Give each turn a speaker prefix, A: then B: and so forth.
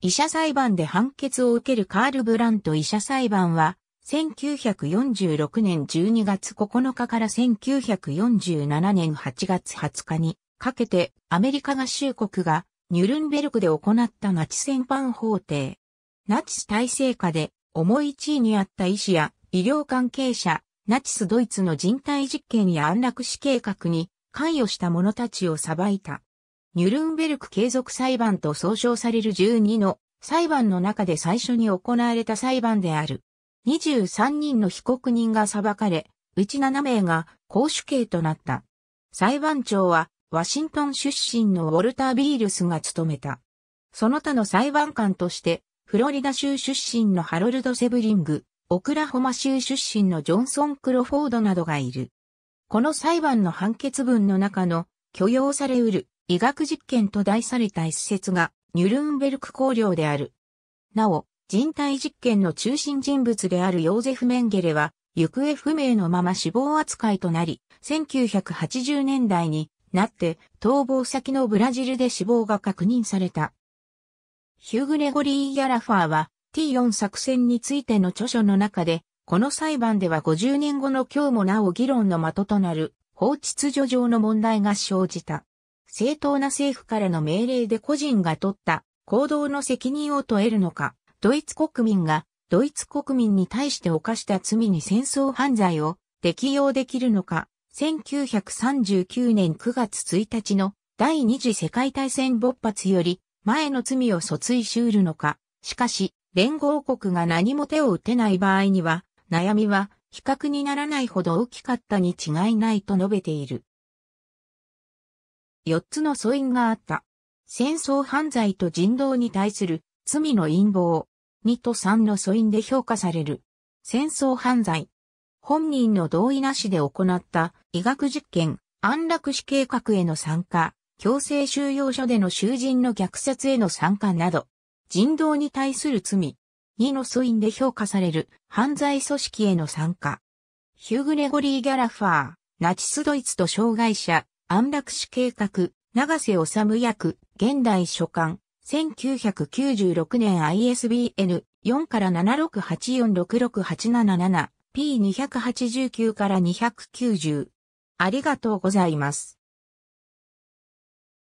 A: 医者裁判で判決を受けるカール・ブラント医者裁判は、1946年12月9日から1947年8月20日にかけてアメリカ合衆国がニュルンベルクで行ったナチ戦犯法廷。ナチス体制下で重い地位にあった医師や医療関係者、ナチスドイツの人体実験や安楽死計画に関与した者たちを裁いた。ニュルンベルク継続裁判と総称される12の裁判の中で最初に行われた裁判である。23人の被告人が裁かれ、うち7名が公主刑となった。裁判長は、ワシントン出身のウォルター・ビールスが務めた。その他の裁判官として、フロリダ州出身のハロルド・セブリング、オクラホマ州出身のジョンソン・クロフォードなどがいる。この裁判の判決文の中の許容されうる医学実験と題された一節がニュルンベルク公領である。なお、人体実験の中心人物であるヨーゼフ・メンゲレは、行方不明のまま死亡扱いとなり、1980年代になって逃亡先のブラジルで死亡が確認された。ヒュー・グレゴリー・ギャラファーは T4 作戦についての著書の中で、この裁判では50年後の今日もなお議論の的となる法秩序上の問題が生じた。正当な政府からの命令で個人が取った行動の責任を問えるのか、ドイツ国民がドイツ国民に対して犯した罪に戦争犯罪を適用できるのか、1939年9月1日の第二次世界大戦勃発より前の罪を訴追しうるのか、しかし連合国が何も手を打てない場合には、悩みは比較にならないほど大きかったに違いないと述べている。4つの素因があった。戦争犯罪と人道に対する罪の陰謀。2と3の素因で評価される。戦争犯罪。本人の同意なしで行った医学実験、安楽死計画への参加、強制収容所での囚人の虐殺への参加など、人道に対する罪。2の素因で評価される犯罪組織への参加。ヒュー・グレゴリー・ギャラファー、ナチスドイツと障害者、安楽死計画、長瀬治役、現代書簡、1996年 ISBN 4から768466877 P289 から290。ありがとうございます。